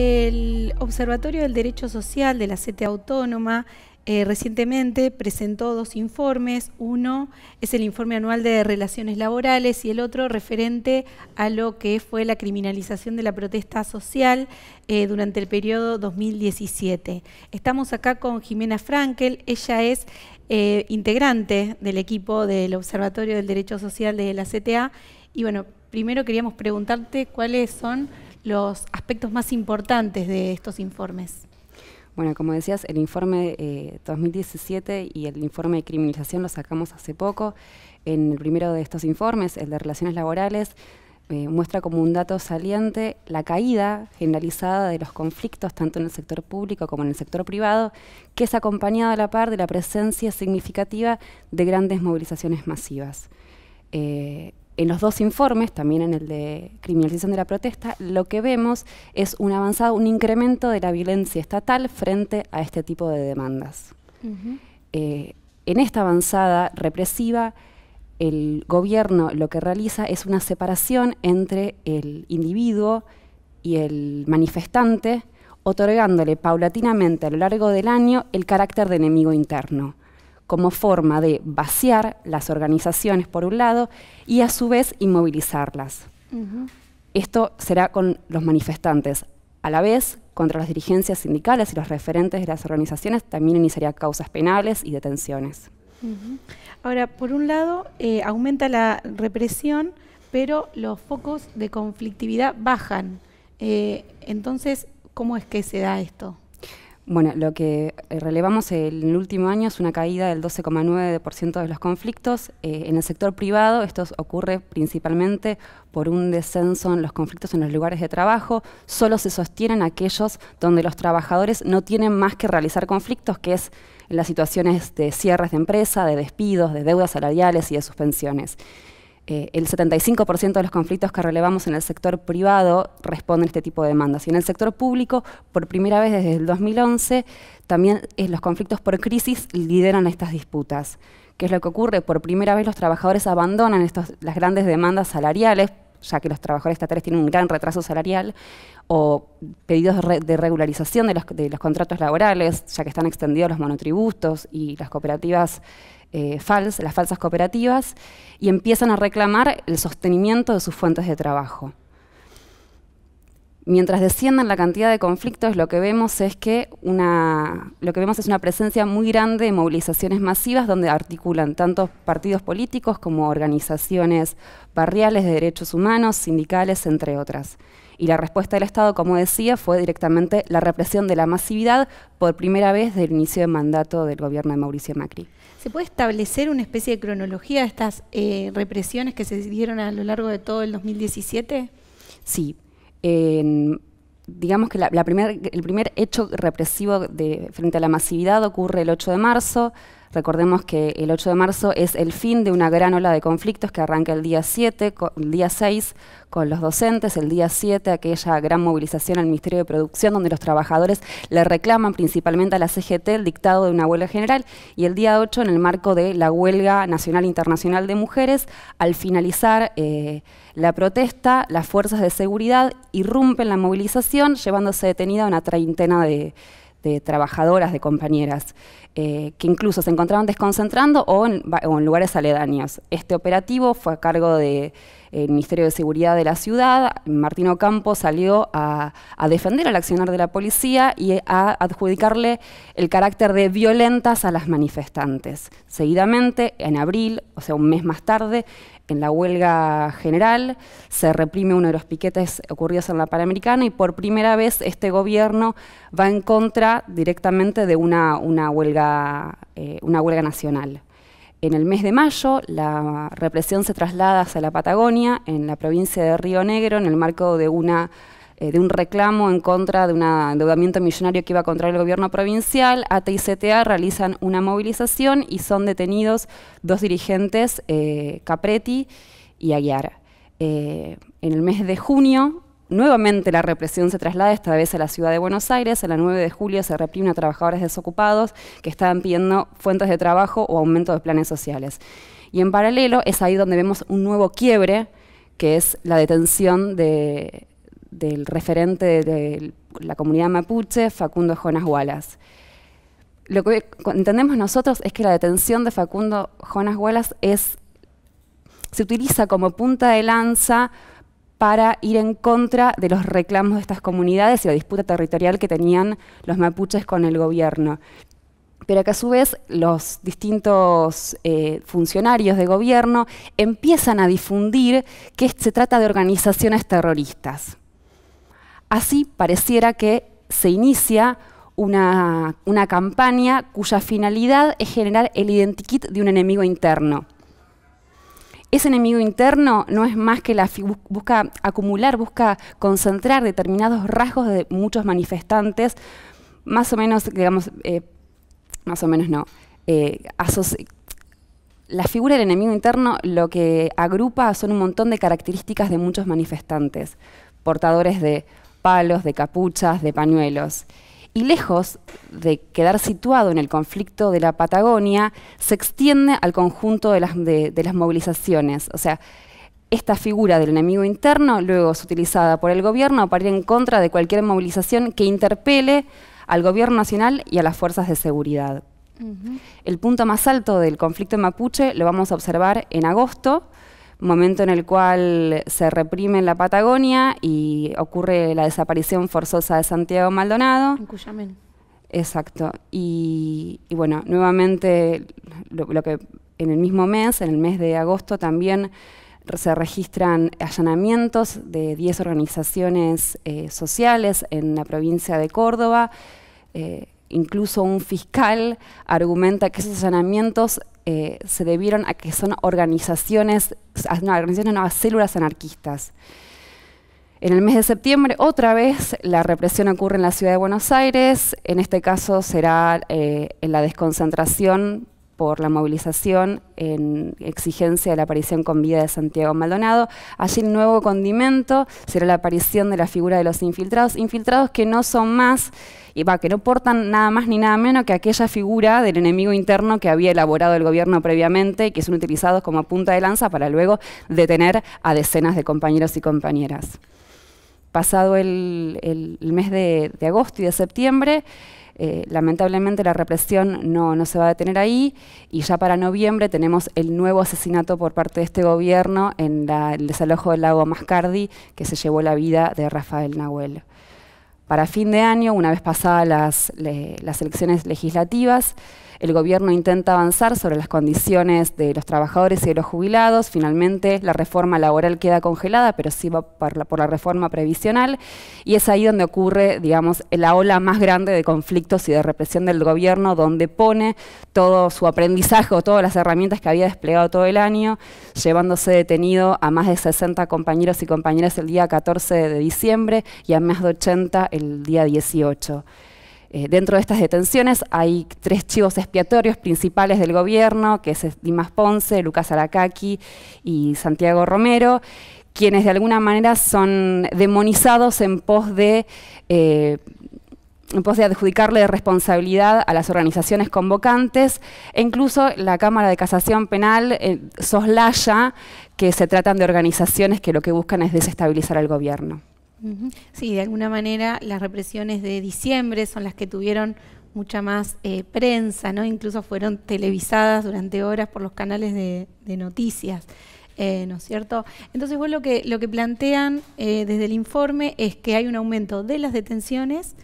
El Observatorio del Derecho Social de la CTA Autónoma eh, recientemente presentó dos informes. Uno es el informe anual de relaciones laborales y el otro referente a lo que fue la criminalización de la protesta social eh, durante el periodo 2017. Estamos acá con Jimena Frankel, ella es eh, integrante del equipo del Observatorio del Derecho Social de la CTA. Y bueno, primero queríamos preguntarte cuáles son los aspectos más importantes de estos informes? Bueno, como decías, el informe 2017 eh, y el informe de criminalización lo sacamos hace poco. En el primero de estos informes, el de relaciones laborales, eh, muestra como un dato saliente la caída generalizada de los conflictos tanto en el sector público como en el sector privado, que es acompañada a la par de la presencia significativa de grandes movilizaciones masivas. Eh, en los dos informes, también en el de criminalización de la protesta, lo que vemos es un avanzado, un incremento de la violencia estatal frente a este tipo de demandas. Eh, en esta avanzada represiva, el gobierno lo que realiza es una separación entre el individuo y el manifestante, otorgándole paulatinamente a lo largo del año el carácter de enemigo interno como forma de vaciar las organizaciones por un lado y a su vez inmovilizarlas. Esto será con los manifestantes. A la vez, contra las dirigencias sindicales y los referentes de las organizaciones también iniciaría causas penales y detenciones. Ahora, por un lado, eh, aumenta la represión, pero los focos de conflictividad bajan. Eh, entonces, ¿cómo es que se da esto? Bueno, lo que eh, relevamos en el último año es una caída del 12,9% de los conflictos. Eh, en el sector privado esto ocurre principalmente por un descenso en los conflictos en los lugares de trabajo. Solo se sostienen aquellos donde los trabajadores no tienen más que realizar conflictos, que es en las situaciones de cierres de empresa, de despidos, de deudas salariales y de suspensiones. Eh, el 75% de los conflictos que relevamos en el sector privado responden a este tipo de demandas. Y en el sector público, por primera vez desde el 2011, también eh, los conflictos por crisis lideran estas disputas. ¿Qué es lo que ocurre? Por primera vez los trabajadores abandonan las grandes demandas salariales, ya que los trabajadores estatales tienen un gran retraso salarial, o pedidos de regularización de los, de los contratos laborales, ya que están extendidos los monotributos y las cooperativas eh, las falsas cooperativas, y empiezan a reclamar el sostenimiento de sus fuentes de trabajo. Mientras desciendan la cantidad de conflictos, lo que vemos es que una, lo que vemos es una presencia muy grande de movilizaciones masivas donde articulan tantos partidos políticos como organizaciones barriales de derechos humanos, sindicales, entre otras. Y la respuesta del Estado, como decía, fue directamente la represión de la masividad por primera vez desde el inicio de mandato del gobierno de Mauricio Macri. ¿Se puede establecer una especie de cronología de estas eh, represiones que se dieron a lo largo de todo el 2017? Sí. digamos que el primer hecho represivo de, frente a la masividad ocurre el 8 de marzo, Recordemos que el 8 de marzo es el fin de una gran ola de conflictos que arranca el día 7, el día 6 con los docentes, el día 7 aquella gran movilización al Ministerio de Producción donde los trabajadores le reclaman principalmente a la CGT el dictado de una huelga general y el día 8 en el marco de la huelga nacional e internacional de mujeres, al finalizar eh, la protesta, las fuerzas de seguridad irrumpen la movilización llevándose detenida una treintena de de trabajadoras, de compañeras, eh, que incluso se encontraban desconcentrando o en, lugares aledaños. Este operativo fue a cargo del eh, Ministerio de Seguridad de la ciudad. Martino Campo salió a, a, defender al accionar de la policía y a adjudicarle el carácter de violentas a las manifestantes. Seguidamente, en abril, o sea, un mes más tarde, en la huelga general, se reprime uno de los piquetes ocurridos en la Panamericana y por primera vez este gobierno va en contra directamente de una, una, huelga, eh, una huelga nacional. En el mes de mayo, la represión se traslada hacia la Patagonia, en la provincia de Río Negro, en el marco de una eh, de un reclamo en contra de un endeudamiento millonario que iba a contra el gobierno provincial, ATICTA realizan una movilización y son detenidos dos dirigentes, eh, Capretti y Aguiar. Eh, en el mes de junio, Nuevamente la represión se traslada esta vez a la ciudad de Buenos Aires. En la 9 de julio se reprime a trabajadores desocupados que estaban pidiendo fuentes de trabajo o aumento de planes sociales. Y en paralelo es ahí donde vemos un nuevo quiebre, que es la detención de del referente de, la comunidad mapuche, Facundo Jonas Wallace. Lo que entendemos nosotros es que la detención de Facundo Jonas Wallace se utiliza como punta de lanza para ir en contra de los reclamos de estas comunidades y la disputa territorial que tenían los mapuches con el gobierno. Pero que a su vez los distintos eh, funcionarios de gobierno empiezan a difundir que se trata de organizaciones terroristas. Así pareciera que se inicia una, campaña cuya finalidad es generar el identikit de un enemigo interno. Ese enemigo interno no es más que la busca acumular, busca concentrar determinados rasgos de muchos manifestantes, más o menos, digamos, eh, más o menos no. Eh, la figura del enemigo interno lo que agrupa son un montón de características de muchos manifestantes, portadores de palos, de capuchas, de pañuelos. Y lejos de quedar situado en el conflicto de la Patagonia, se extiende al conjunto de las, movilizaciones. O sea, esta figura del enemigo interno luego es utilizada por el gobierno para ir en contra de cualquier movilización que interpele al gobierno nacional y a las fuerzas de seguridad. El punto más alto del conflicto mapuche lo vamos a observar en agosto, momento en el cual se reprime en la Patagonia y ocurre la desaparición forzosa de Santiago Maldonado. En Cuyamén. Exacto. Y, bueno, nuevamente lo, que en el mismo mes, en el mes de agosto también se registran allanamientos de 10 organizaciones eh, sociales en la provincia de Córdoba. Eh, incluso un fiscal argumenta que esos allanamientos eh, se debieron a que son organizaciones, no, organizaciones no, células anarquistas. En el mes de septiembre, otra vez, la represión ocurre en la ciudad de Buenos Aires. En este caso será eh, en la desconcentración por la movilización en exigencia de la aparición con vida de Santiago Maldonado. Allí el nuevo condimento será la aparición de la figura de los infiltrados, infiltrados que no son más, y que no portan nada más ni nada menos que aquella figura del enemigo interno que había elaborado el gobierno previamente y que son utilizados como punta de lanza para luego detener a decenas de compañeros y compañeras. Pasado el, mes de agosto y de septiembre, eh, lamentablemente la represión no, se va a detener ahí y ya para noviembre tenemos el nuevo asesinato por parte de este gobierno en la, el desalojo del lago Mascardi que se llevó la vida de Rafael Nahuel. Para fin de año, una vez pasadas las elecciones legislativas, el gobierno intenta avanzar sobre las condiciones de los trabajadores y de los jubilados. Finalmente, la reforma laboral queda congelada, pero sí va por la, por la reforma previsional. Y es ahí donde ocurre, digamos, la ola más grande de conflictos y de represión del gobierno, donde pone todo su aprendizaje o todas las herramientas que había desplegado todo el año, llevándose detenido a más de 60 compañeros y compañeras el día 14 de diciembre y a más de 80 el día 18. Eh, dentro de estas detenciones hay tres chivos expiatorios principales del gobierno, que es Dimas Ponce, Lucas Aracaki y Santiago Romero, quienes de alguna manera son demonizados en pos de... Eh, pos de adjudicarle responsabilidad a las organizaciones convocantes, e incluso la Cámara de Casación Penal eh, soslaya que se tratan de organizaciones que lo que buscan es desestabilizar al gobierno. Sí, de alguna manera las represiones de diciembre son las que tuvieron mucha más eh, prensa, ¿no? Incluso fueron televisadas durante horas por los canales de, noticias, eh, ¿no es cierto? Entonces, vos lo que, lo que plantean eh, desde el informe es que hay un aumento de las detenciones,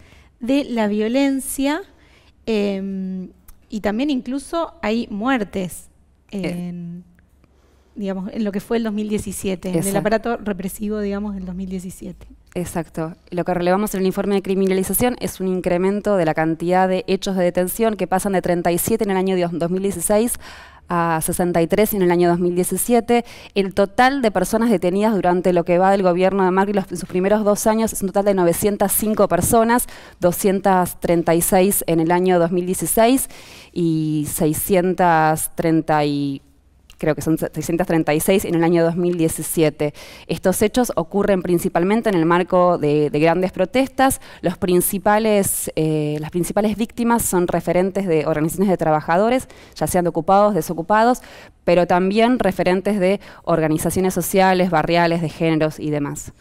de la violencia em, y también incluso hay muertes en, digamos, en lo que fue el 2017, en el aparato represivo, digamos, del 2017. Exacto. Lo que relevamos en el informe de criminalización es un incremento de la cantidad de hechos de detención que pasan de 37 en el año 2016 a 63 en el año 2017. El total de personas detenidas durante lo que va del gobierno de Macri en sus primeros dos años es un total de 905 personas, 236 en el año 2016 y 630 creo que son 636 en el año 2017. Estos hechos ocurren principalmente en el marco de, grandes protestas. Los principales, eh, las principales víctimas son referentes de organizaciones de trabajadores, ya sean de ocupados, desocupados, pero también referentes de organizaciones sociales, barriales, de géneros y demás.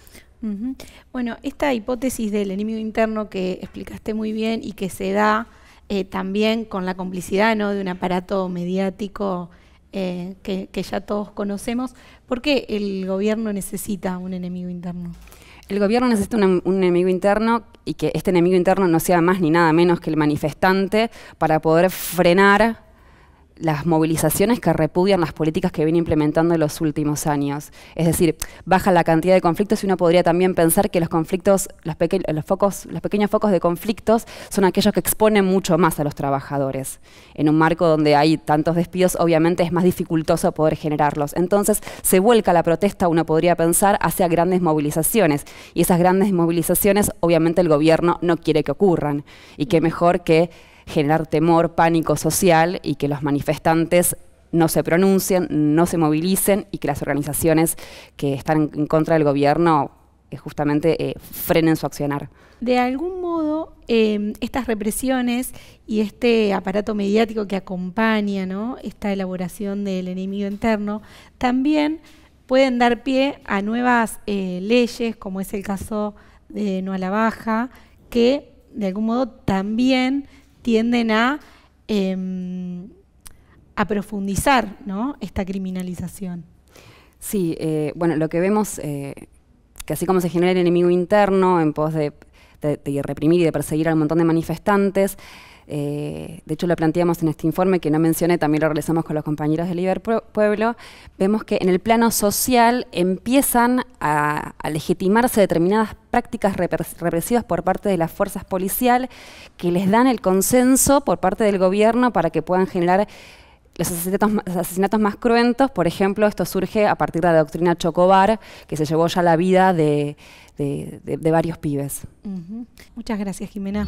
Bueno, esta hipótesis del enemigo interno que explicaste muy bien y que se da eh, también con la complicidad ¿no? de un aparato mediático eh, que, ya todos conocemos. ¿Por qué el gobierno necesita un enemigo interno? El gobierno necesita un, enemigo interno y que este enemigo interno no sea más ni nada menos que el manifestante para poder frenar las movilizaciones que repudian las políticas que viene implementando en los últimos años. Es decir, baja la cantidad de conflictos y uno podría también pensar que los conflictos, los, focos, los pequeños focos de conflictos son aquellos que exponen mucho más a los trabajadores. En un marco donde hay tantos despidos, obviamente es más dificultoso poder generarlos. Entonces, se vuelca la protesta, uno podría pensar, hacia grandes movilizaciones. Y esas grandes movilizaciones, obviamente el gobierno no quiere que ocurran. Y qué mejor que generar temor, pánico social y que los manifestantes no se pronuncien, no se movilicen y que las organizaciones que están en contra del gobierno eh, justamente eh, frenen su accionar. De algún modo, em, estas represiones y este aparato mediático que acompaña esta elaboración del enemigo interno también pueden dar pie a nuevas eh, leyes, como es el caso de No a la Baja, que de algún modo también tienden a, em, a profundizar esta criminalización. Sí, eh, bueno, lo que vemos, eh, que así como se genera el enemigo interno en pos de, de reprimir y de perseguir a un montón de manifestantes, eh, de hecho lo planteamos en este informe que no mencioné, también lo realizamos con los compañeros de Liber Pueblo, vemos que en el plano social empiezan a, legitimarse determinadas prácticas represivas por parte de las fuerzas policiales que les dan el consenso por parte del gobierno para que puedan generar los asesinatos, más cruentos, por ejemplo, esto surge a partir de la doctrina Chocobar, que se llevó ya la vida de, varios pibes. Muchas gracias, Jimena.